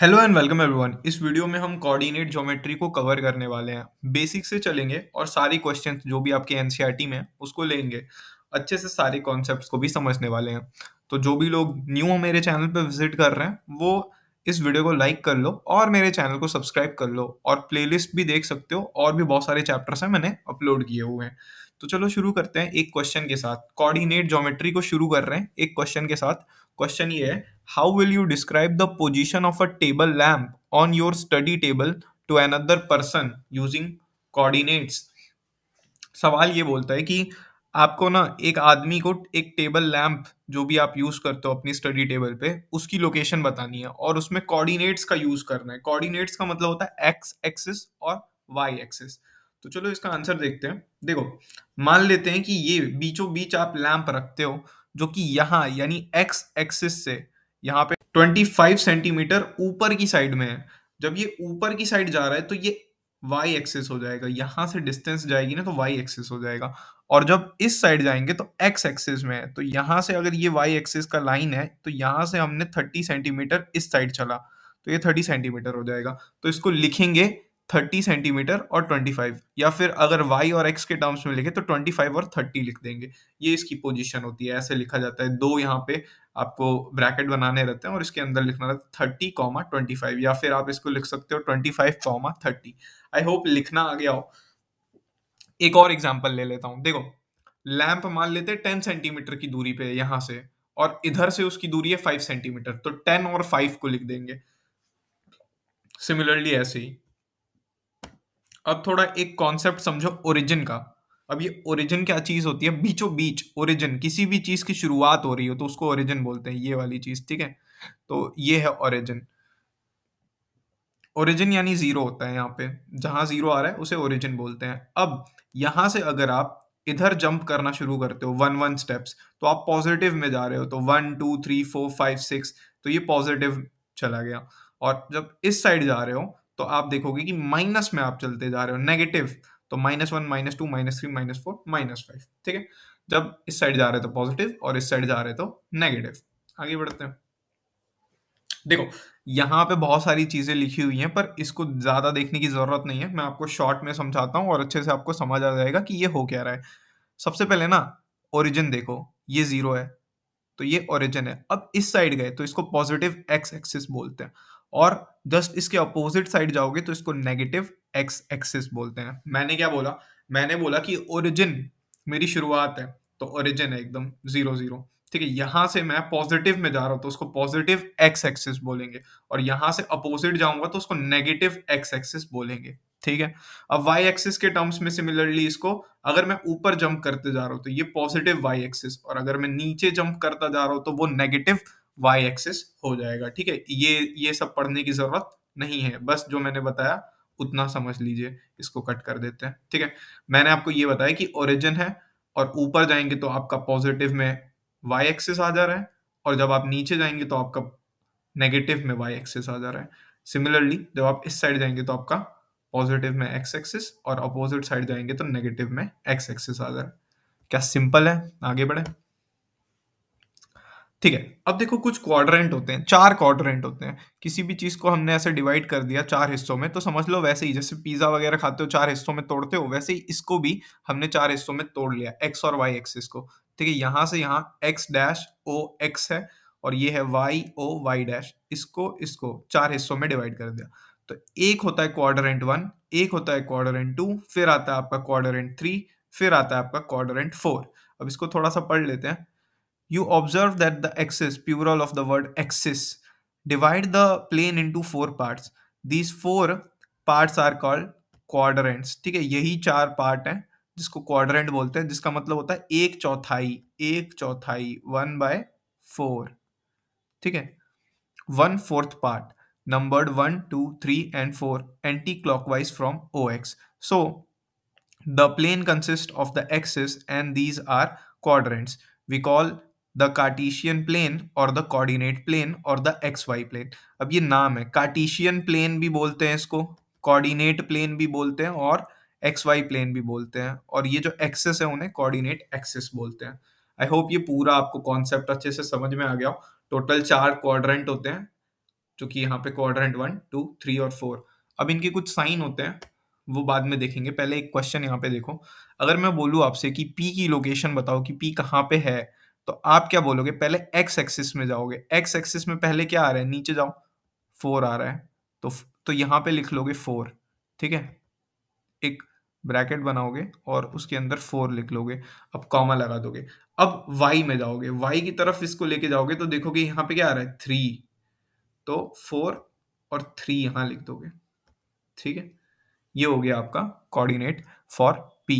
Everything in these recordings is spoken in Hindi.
हेलो एंड वेलकम एवरीवन इस वीडियो में हम कोऑर्डिनेट ज्योमेट्री को कवर करने वाले हैं बेसिक से चलेंगे और सारी क्वेश्चंस जो भी आपके एनसीईआरटी e में है उसको लेंगे अच्छे से सारे कॉन्सेप्ट्स को भी समझने वाले हैं तो जो भी लोग न्यू हो मेरे चैनल पर विजिट कर रहे हैं वो इस वीडियो को लाइक कर लो और मेरे चैनल को सब्सक्राइब कर लो और प्ले भी देख सकते हो और भी बहुत सारे चैप्टर्स हैं मैंने अपलोड किए हुए हैं तो चलो शुरू करते हैं एक क्वेश्चन के साथ कॉर्डिनेट ज्योमेट्री को शुरू कर रहे हैं एक क्वेश्चन के साथ क्वेश्चन ये है how will you describe the position of a table lamp on your study table to another person using coordinates सवाल ये बोलता है कि आपको ना एक आदमी को एक टेबल लैम्प जो भी आप यूज करते हो अपनी स्टडी टेबल पे उसकी लोकेशन बतानी है और उसमें कोऑर्डिनेट्स का यूज करना है कोऑर्डिनेट्स का मतलब होता है एक्स एक्सिस और वाई एक्सिस तो चलो इसका आंसर देखते हैं देखो मान लेते हैं कि ये बीचों बीच आप लैंप रखते हो जो कि यहाँ यानी एक्स एक्सिस से यहाँ पे 25 सेंटीमीटर ऊपर की साइड में है जब ये ऊपर की साइड जा रहा है तो ये वाई एक्सिस हो जाएगा यहां से डिस्टेंस जाएगी ना तो वाई एक्सिस हो जाएगा और जब इस साइड जाएंगे तो एक्स एक्सिस में है तो यहां से अगर ये वाई एक्सिस का लाइन है तो यहां से हमने थर्टी सेंटीमीटर इस साइड चला तो ये थर्टी सेंटीमीटर हो जाएगा तो इसको लिखेंगे थर्टी सेंटीमीटर और ट्वेंटी फाइव या फिर अगर वाई और एक्स के टर्म्स में लिखे तो ट्वेंटी फाइव और थर्टी लिख देंगे ये इसकी पोजिशन होती है ऐसे लिखा जाता है दो यहाँ पे आपको ब्रैकेट बनाने रहते हैं और इसके अंदर लिखना रहता है थर्टी कॉमा ट्वेंटी फाइव या फिर आप इसको लिख सकते हो twenty five comma thirty I hope लिखना आ गया हो एक और एग्जाम्पल ले लेता हूँ देखो लैंप मान लेते हैं टेन सेंटीमीटर की दूरी पे यहाँ से और इधर से उसकी दूरी है फाइव सेंटीमीटर तो टेन और फाइव को लिख देंगे सिमिलरली ऐसे ही अब थोड़ा एक कॉन्सेप्ट समझो ओरिजिन का अब ये ओरिजिन क्या चीज़ होती है बीचों बीच ओरिजिन किसी भी चीज़ की शुरुआत हो रही हो तो उसको ओरिजिन बोलते हैं ये वाली चीज़ ठीक है तो ये है ओरिजिन ओरिजिन यानी ज़ीरो होता है यहाँ पे जहां ज़ीरो आ रहा है उसे ओरिजिन बोलते हैं अब यहां से अगर आप इधर जंप करना शुरू करते हो वन वन स्टेप्स तो आप पॉजिटिव में जा रहे हो तो one two three four five six तो ये पॉजिटिव चला गया और जब इस साइड जा रहे हो तो आप देखोगे कि माइनस में आप चलते जा रहे हो नेगेटिव तो minus one minus two minus three minus four minus five ठीक है जब इस साइड जा रहे तो पॉजिटिव और इस साइड जा रहे तो नेगेटिव आगे बढ़ते हैं देखो यहाँ पे बहुत सारी चीजें लिखी हुई हैं पर इसको ज्यादा देखने की जरूरत नहीं है मैं आपको शॉर्ट में समझाता हूँ और अच्छे से आपको समझ आ जाएगा कि ये हो क्या रहा है सबसे पहले ना ओरिजिन देखो ये जीरो है तो ये ओरिजिन है अब इस साइड गए तो इसको पॉजिटिव एक्स एक्सिस बोलते हैं और जस्ट इसके अपोजिट साइड जाओगे तो इसको नेगेटिव एक्स एक्सिस बोलते हैं मैंने क्या बोला मैंने बोला कि ओरिजिन मेरी शुरुआत है तो ओरिजिन है एकदम जीरो जीरो ठीक है यहाँ से मैं पॉजिटिव में जा रहा हूँ तो उसको पॉजिटिव एक्स एक्सिस बोलेंगे और यहाँ से अपोजिट जाऊंगा तो उसको नेगेटिव एक्स एक्सिस बोलेंगे ठीक है अब वाई एक्सिस के टर्म्स में सिमिलरली इसको अगर मैं ऊपर जंप करते जा रहा हूँ तो ये पॉजिटिव वाई एक्सिस और अगर मैं नीचे जंप करता जा रहा हूँ तो वो नेगेटिव वाई एक्सेस हो जाएगा ठीक है ये ये सब पढ़ने की जरूरत नहीं है बस जो मैंने बताया उतना समझ लीजिए इसको कट कर देते हैं ठीक है मैंने आपको ये बताया कि ओरिजिन है और ऊपर जाएंगे तो आपका पॉजिटिव में वाई एक्सेस आ जा रहा है और जब आप नीचे जाएंगे तो आपका नेगेटिव में वाई एक्सेस आ जा रहा है सिमिलरली जब आप इस साइड जाएंगे तो आपका पॉजिटिव में एक्स एक्सेस और अपोजिट साइड जाएंगे तो नेगेटिव में एक्स एक्सेस आ जा रहा है क्या सिंपल है आगे बढ़े ठीक है अब देखो कुछ क्वाड्रेंट होते हैं चार क्वाड्रेंट होते हैं किसी भी चीज़ को हमने ऐसे डिवाइड कर दिया चार हिस्सों में तो समझ लो वैसे ही जैसे पिज्ज़ा वगैरह खाते हो चार हिस्सों में तोड़ते हो वैसे ही इसको भी हमने चार हिस्सों में तोड़ लिया एक्स और वाई एक्सिस को ठीक है यहां से यहाँ एक्स डैश ओ एक्स है और ये है वाई ओ वाई डैश इसको इसको चार हिस्सों में डिवाइड कर दिया तो एक होता है क्वाड्रेंट वन एक होता है क्वाड्रेंट टू फिर आता है आपका क्वाड्रेंट थ्री फिर आता है आपका क्वाड्रेंट फोर अब इसको थोड़ा सा पढ़ लेते हैं you observe that the axis, plural of the word axis, divide the plane into four parts. These four parts are called quadrants. ठीक है यही चार पार्ट हैं जिसको quadrant बोलते हैं जिसका मतलब होता है एक चौथाई एक चौथाई one by four, ठीक है one fourth part, numbered one, two, three and 4 anti-clockwise from OX. So the plane consists of the axis and these are quadrants. We call the Cartesian plane और द कोऑर्डिनेट प्लेन और द एक्स वाई प्लेन अब ये नाम है कार्टिशियन प्लेन भी बोलते हैं इसको कोऑर्डिनेट प्लेन भी बोलते हैं और एक्स वाई प्लेन भी बोलते हैं और ये जो एक्सेस है उन्हें कोऑर्डिनेट एक्सेस बोलते हैं आई होप ये पूरा आपको कॉन्सेप्ट अच्छे से समझ में आ गया हो टोटल चार क्वाड्रेंट होते हैं जो कि यहाँ पे क्वाड्रेंट वन टू थ्री और फोर अब इनके कुछ साइन होते हैं वो बाद में देखेंगे पहले एक क्वेश्चन यहाँ पे देखो अगर मैं बोलूँ आपसे कि पी की लोकेशन बताओ कि पी कहाँ पे है तो आप क्या बोलोगे पहले एक्स एक्सिस में जाओगे एक्स एक्सिस में पहले क्या आ रहा है नीचे जाओ फोर आ रहा है तो तो यहां पे लिख लोगे फोर ठीक है एक ब्रैकेट बनाओगे और उसके अंदर फोर लिख लोगे अब कॉमा लगा दोगे अब वाई में जाओगे वाई की तरफ इसको लेके जाओगे तो देखोगे यहां पे क्या आ रहा है थ्री तो फोर और थ्री यहां लिख दोगे ठीक है ये हो गया आपका कोऑर्डिनेट फॉर पी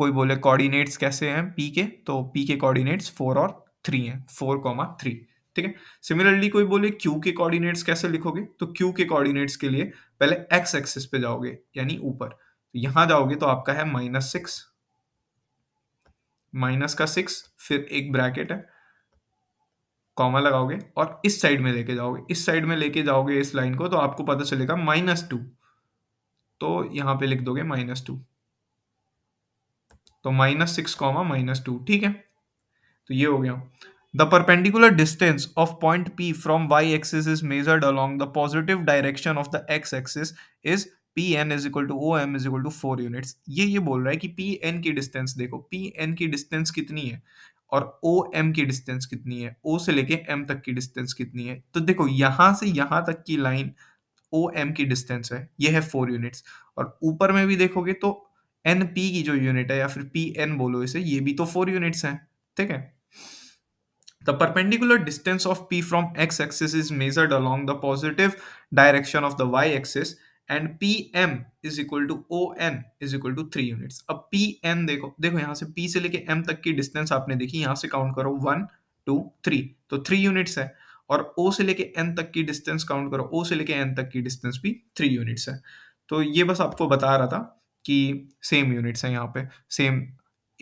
कोई बोले कोऑर्डिनेट्स कैसे हैं पी के तो पी के कोऑर्डिनेट्स फोर और थ्री हैं फोर कॉमा थ्री ठीक है सिमिलरली कोई बोले क्यू के कोऑर्डिनेट्स कैसे लिखोगे तो क्यू के कोऑर्डिनेट्स के लिए पहले एक्स एक्सिस पे जाओगे यानी ऊपर तो यहां जाओगे तो आपका है माइनस सिक्स माइनस का सिक्स फिर एक ब्रैकेट है कॉमा लगाओगे और इस साइड में लेके जाओगे इस साइड में लेके जाओगे इस लाइन को तो आपको पता चलेगा माइनस टू तो यहां पे लिख दोगे माइनस टू तो minus six comma minus two ठीक है तो ये हो गया distance of point P from Y axis is measured along the positive direction of the X axis is P N is equal to O M is equal to four units ये ये बोल रहा है कि एन की डिस्टेंस देखो पी एन की डिस्टेंस कितनी है और ओ एम की डिस्टेंस कितनी है ओ से लेके एम तक की डिस्टेंस कितनी है तो देखो यहाँ से यहाँ तक की लाइन ओ एम की डिस्टेंस है ये है फोर यूनिट्स और ऊपर में भी देखोगे तो एन पी की जो यूनिट है या फिर पी एन बोलो इसे ये भी तो फोर यूनिट्स हैं ठीक है distance of P from X axis is measured is the positive direction of the Y axis and P M is equal to O N is equal to three units अब पी एन देखो देखो यहाँ से पी से लेके एम तक की डिस्टेंस आपने देखी यहाँ से काउंट करो वन टू थ्री तो थ्री यूनिट्स है और ओ से लेके एन तक की डिस्टेंस काउंट करो ओ से लेके एन तक की डिस्टेंस भी थ्री यूनिट्स है तो ये बस आपको बता रहा था कि सेम यूनिट्स हैं यहाँ पे सेम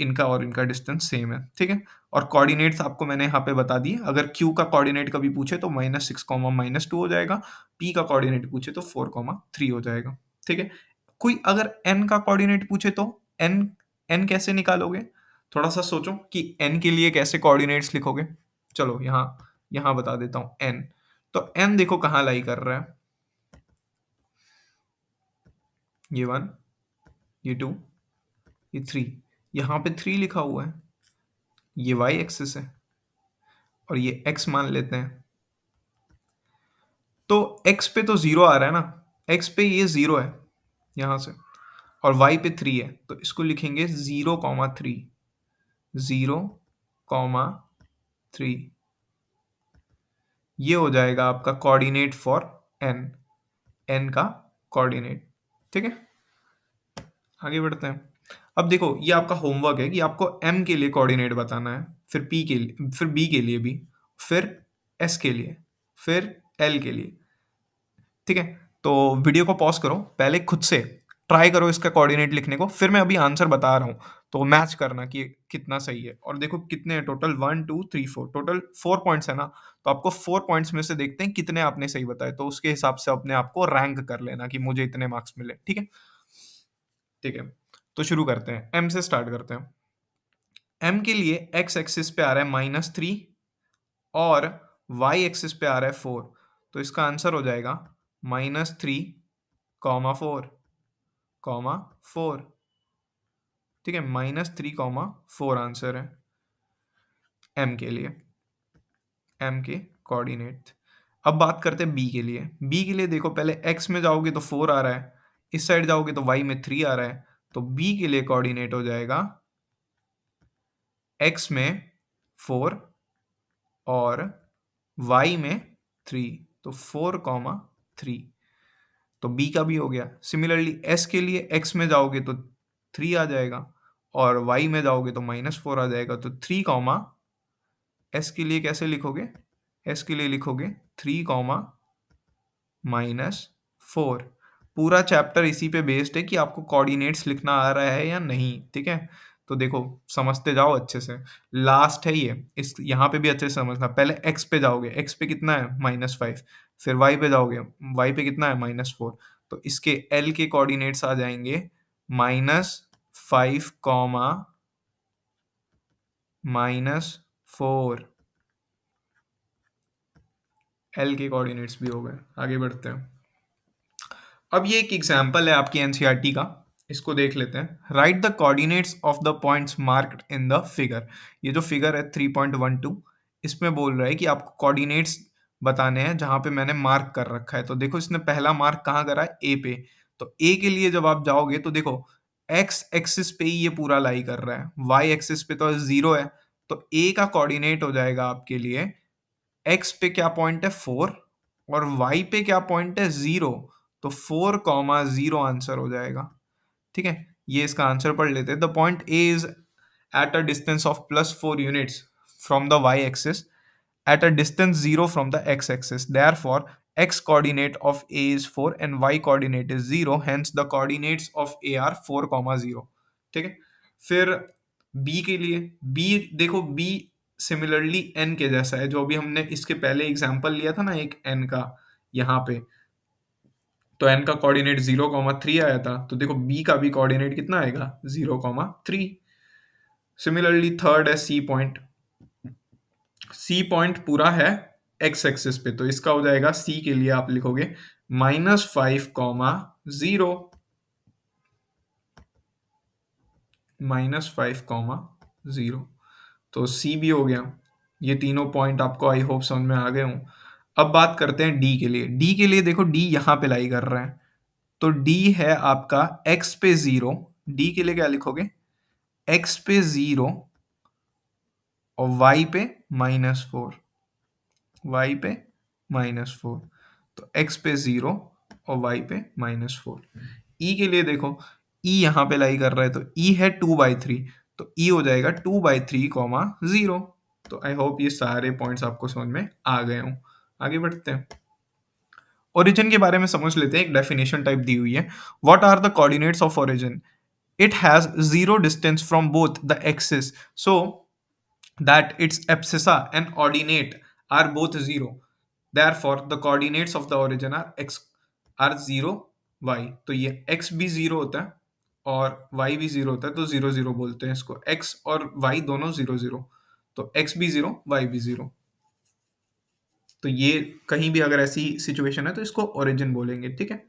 इनका और इनका डिस्टेंस सेम है ठीक है और कोऑर्डिनेट्स आपको मैंने यहाँ पे बता दिए अगर क्यू का कोऑर्डिनेट कभी पूछे तो minus six comma minus two हो जाएगा पी का कोऑर्डिनेट पूछे तो फोर कॉमा थ्री हो जाएगा ठीक है कोई अगर एन का कोऑर्डिनेट पूछे तो एन एन कैसे निकालोगे थोड़ा सा सोचो कि एन के लिए कैसे कोऑर्डिनेट्स लिखोगे चलो यहाँ यहाँ बता देता हूँ एन तो एन देखो कहाँ लाई कर रहा है ये वन ये टू ये थ्री यहाँ पे थ्री लिखा हुआ है ये वाई एक्सिस है और ये एक्स मान लेते हैं तो एक्स पे तो ज़ीरो आ रहा है ना एक्स पे ये ज़ीरो है यहाँ से और वाई पे थ्री है तो इसको लिखेंगे zero comma three zero comma three ये हो जाएगा आपका कोऑर्डिनेट फॉर एन एन का कोऑर्डिनेट ठीक है आगे बढ़ते हैं अब देखो ये आपका होमवर्क है कि आपको एम के लिए कोऑर्डिनेट बताना है फिर पी के लिए फिर बी के लिए भी फिर एस के लिए फिर एल के लिए ठीक है तो वीडियो को पॉज करो पहले खुद से ट्राई करो इसका कोऑर्डिनेट लिखने को फिर मैं अभी आंसर बता रहा हूँ तो मैच करना कि कितना सही है और देखो कितने हैं total one two three four total four points है ना तो आपको फोर पॉइंट्स में से देखते हैं कितने आपने सही बताए तो उसके हिसाब से अपने आपको रैंक कर लेना कि मुझे इतने मार्क्स मिले ठीक है ठीक है तो शुरू करते हैं एम से स्टार्ट करते हैं एम के लिए एक्स एक्सिस पे आ रहा है माइनस थ्री और वाई एक्सिस पे आ रहा है फोर तो इसका आंसर हो जाएगा minus three comma four comma four ठीक है minus three comma four answer है एम के लिए एम के कोऑर्डिनेट अब बात करते हैं बी के लिए बी के लिए देखो पहले एक्स में जाओगे तो फोर आ रहा है इस साइड जाओगे तो वाई में थ्री आ रहा है तो बी के लिए कोऑर्डिनेट हो जाएगा एक्स में फोर और वाई में थ्री तो फोर कॉमा थ्री तो बी का भी हो गया सिमिलरली एस के लिए एक्स में जाओगे तो थ्री आ जाएगा और वाई में जाओगे तो माइनस फोर आ जाएगा तो थ्री कॉमा एस के लिए कैसे लिखोगे एस के लिए लिखोगे थ्री कॉमा माइनस फोर पूरा चैप्टर इसी पे बेस्ड है कि आपको कोऑर्डिनेट्स लिखना आ रहा है या नहीं ठीक है तो देखो समझते जाओ अच्छे से लास्ट है ये इस यहाँ पे भी अच्छे से समझना पहले एक्स पे जाओगे एक्स पे कितना है माइनस फाइव फिर वाई पे जाओगे वाई पे कितना है माइनस फोर तो इसके एल के कोऑर्डिनेट्स आ जाएंगे minus five comma minus four L के कोऑर्डिनेट्स भी हो गए आगे बढ़ते हैं अब ये एक एग्जाम्पल है आपकी एनसीईआरटी e का इसको देख लेते हैं write the coordinates of the points marked in the figure ये जो फिगर है थ्री पॉइंट वन टू इसमें बोल रहा है कि आपको कोऑर्डिनेट्स बताने हैं जहां पे मैंने मार्क कर रखा है तो देखो इसने पहला मार्क कहाँ करा है ए पे तो ए के लिए जब आप जाओगे तो देखो एक्स एक्सिस पे ही ये पूरा लाई कर रहा है वाई एक्सिस पे तो जीरो है तो ए का कॉर्डिनेट हो जाएगा आपके लिए एक्स पे क्या पॉइंट है फोर और वाई पे क्या पॉइंट है जीरो तो फोर कॉमा जीरो आंसर हो जाएगा ठीक है ये इसका आंसर पढ़ लेते हैं the point A is at a distance of plus four units from the Y axis at a distance zero from the X axis therefore X coordinate of A is four and Y coordinate is zero hence the coordinates of A are four comma zero ठीक है फिर बी के लिए बी देखो बी सिमिलरली एन के जैसा है जो अभी हमने इसके पहले एग्जाम्पल लिया था ना एक एन का यहाँ पे तो एन का कोऑर्डिनेट जीरो कॉमा थ्री आया था तो देखो बी का भी कोऑर्डिनेट कितना आएगा zero comma three similarly third है सी पॉइंट सी पॉइंट पूरा है एक्स एक्सिस पे तो इसका हो जाएगा सी के लिए आप लिखोगे minus five comma zero minus five comma zero तो सी भी हो गया ये तीनों पॉइंट आपको आई होप समझ में आ गए हूं अब बात करते हैं डी के लिए डी के लिए देखो डी यहां पे लाई कर रहे हैं तो डी है आपका एक्स पे जीरो डी के लिए क्या लिखोगे एक्स पे जीरो और वाई पे माइनस फोर वाई पे माइनस फोर तो एक्स पे जीरो और वाई पे माइनस फोर ई के लिए देखो ई e यहां पे लाई कर रहा है तो ई e है टू बाई थ्री तो ई e हो जाएगा two by three comma zero तो आई होप ये सारे पॉइंट्स आपको समझ में आ गए हूं आगे बढ़ते हैं ओरिजिन के बारे में समझ लेते हैं एक डेफिनेशन टाइप दी हुई है what are the coordinates of origin it has zero distance from both the axis so that its abscissa and ordinate are both zero therefore the coordinates of the origin are X are zero Y तो ये एक्स भी जीरो होता है और वाई भी जीरो होता है तो जीरो जीरो बोलते हैं इसको एक्स और वाई दोनों जीरो जीरो तो एक्स भी जीरो वाई भी जीरो तो ये कहीं भी अगर ऐसी सिचुएशन है तो इसको ओरिजिन बोलेंगे ठीक है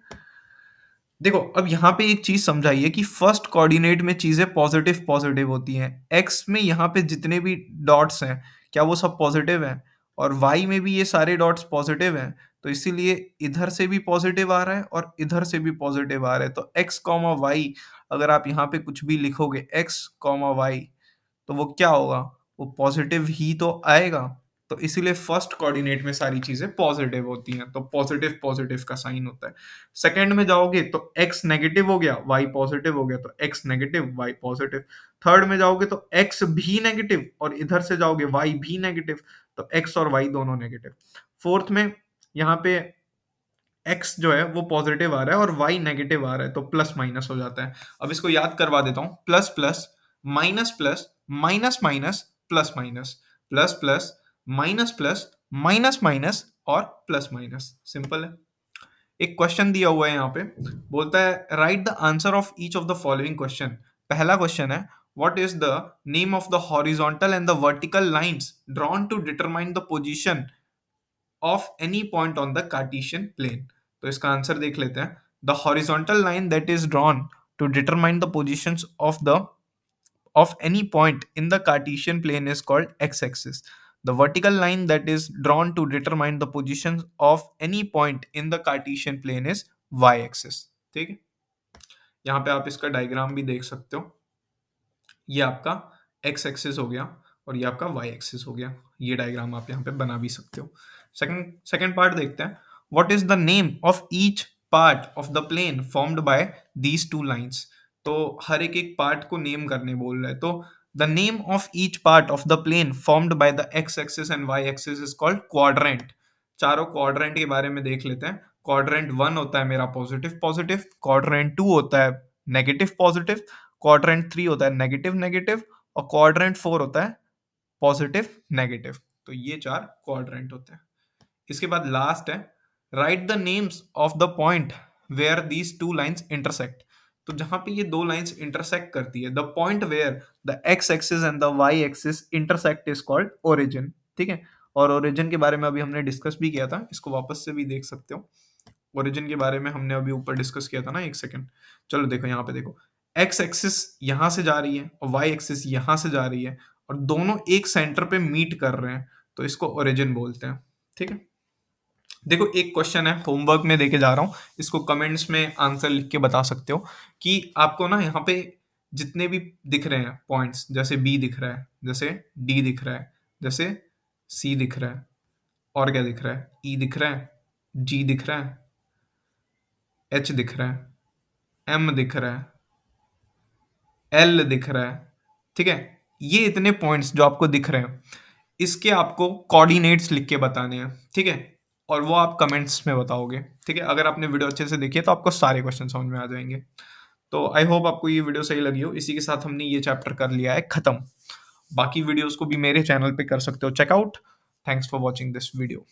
देखो अब यहाँ पे एक चीज समझाइए कि फर्स्ट कोऑर्डिनेट में चीजें पॉजिटिव पॉजिटिव होती हैं एक्स में यहाँ पे जितने भी डॉट्स हैं क्या वो सब पॉजिटिव हैं और वाई में भी ये सारे डॉट्स पॉजिटिव हैं तो इसीलिए इधर से भी पॉजिटिव आ रहा है और इधर से भी पॉजिटिव आ रहा है तो एक्स कॉमा वाई अगर आप यहाँ पे कुछ भी लिखोगे एक्स कॉमा वाई तो वो क्या होगा वो पॉजिटिव ही तो आएगा तो इसीलिए फर्स्ट कोऑर्डिनेट में सारी चीजें पॉजिटिव होती हैं तो पॉजिटिव पॉजिटिव का साइन होता है सेकंड में जाओगे तो एक्स नेगेटिव हो गया वाई पॉजिटिव हो गया तो X negative Y positive third में जाओगे तो एक्स भी नेगेटिव और इधर से जाओगे वाई भी नेगेटिव तो एक्स और वाई दोनों नेगेटिव फोर्थ में यहाँ पे एक्स जो है वो पॉजिटिव आ रहा है और वाई नेगेटिव आ रहा है तो प्लस माइनस हो जाता है अब इसको याद करवा देता हूँ plus plus minus plus minus minus plus minus plus plus minus plus minus minus और प्लस माइनस सिंपल है एक क्वेश्चन दिया हुआ है यहाँ पे बोलता है write the answer of each of the following question पहला क्वेश्चन है what is the name of the horizontal and the vertical lines drawn to determine the position of any point on the Cartesian plane तो इसका आंसर देख लेते हैं the horizontal line that is drawn to determine the position of the of any point in the Cartesian plane is called X axis The vertical line that is drawn to determine the position of any point in the Cartesian plane is y axis ठीक है यहाँ पे आप इसका डायग्राम भी देख सकते हो ये आपका x एक्सिस हो गया और ये आपका y एक्सिस हो गया ये डायग्राम आप यहाँ पे बना भी सकते हो सेकंड सेकंड पार्ट देखते हैं what is the name of each part of the plane formed by these two lines तो हर एक एक पार्ट को नेम करने बोल रहे हैं तो The name of each part of the plane formed by the x axis and y axis is called quadrant. चारों क्वाड्रेंट के बारे में देख लेते हैं क्वाड्रेंट वन होता है मेरा पॉजिटिव पॉजिटिव क्वाड्रेंट टू होता है नेगेटिव पॉजिटिव क्वाड्रेंट थ्री होता है नेगेटिव नेगेटिव और क्वाड्रेंट फोर होता है पॉजिटिव नेगेटिव तो ये चार क्वाड्रेंट होते हैं इसके बाद लास्ट है write the names of the point where these two lines intersect तो जहां पे ये दो लाइंस इंटरसेक्ट करती है the point where the X axis and the Y axis intersect is called origin ठीक है और ओरिजिन के बारे में अभी हमने डिस्कस भी किया था इसको वापस से भी देख सकते हो ओरिजिन के बारे में हमने अभी ऊपर डिस्कस किया था ना एक सेकेंड चलो देखो यहाँ पे देखो एक्स एक्सिस यहाँ से जा रही है और वाई एक्सिस यहाँ से जा रही है और दोनों एक सेंटर पे मीट कर रहे हैं तो इसको ओरिजिन बोलते हैं ठीक है देखो एक क्वेश्चन है होमवर्क में देके जा रहा हूँ इसको कमेंट्स में आंसर लिख के बता सकते हो कि आपको ना यहाँ पे जितने भी दिख रहे हैं पॉइंट्स जैसे बी दिख रहा है जैसे डी दिख रहा है जैसे सी दिख रहा है और क्या दिख रहा है ई e दिख रहा है जी दिख रहा है एच दिख रहा है एम दिख रहा है एल दिख रहा है ठीक है ये इतने पॉइंट्स जो आपको दिख रहे हैं इसके आपको कोऑर्डिनेट्स लिख के बताने हैं ठीक है और वो आप कमेंट्स में बताओगे ठीक है अगर आपने वीडियो अच्छे से देखी है तो आपको सारे क्वेश्चन समझ में आ जाएंगे तो आई होप आपको ये वीडियो सही लगी हो इसी के साथ हमने ये चैप्टर कर लिया है खत्म बाकी वीडियोस को भी मेरे चैनल पे कर सकते हो check out thanks for watching this video